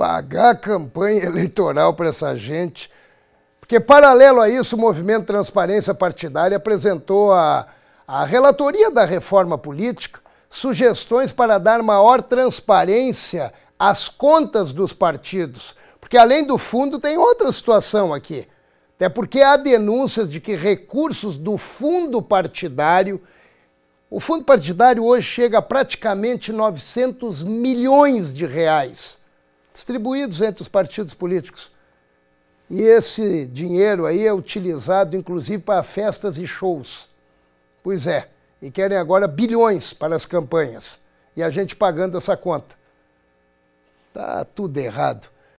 pagar campanha eleitoral para essa gente. Porque, paralelo a isso, o Movimento Transparência Partidária apresentou a, a relatoria da reforma política, sugestões para dar maior transparência às contas dos partidos. Porque, além do fundo, tem outra situação aqui. Até porque há denúncias de que recursos do fundo partidário. O fundo partidário hoje chega a praticamente 900 milhões de reais distribuídos entre os partidos políticos. E esse dinheiro aí é utilizado inclusive para festas e shows. Pois é, e querem agora bilhões para as campanhas. E a gente pagando essa conta. Tá tudo errado.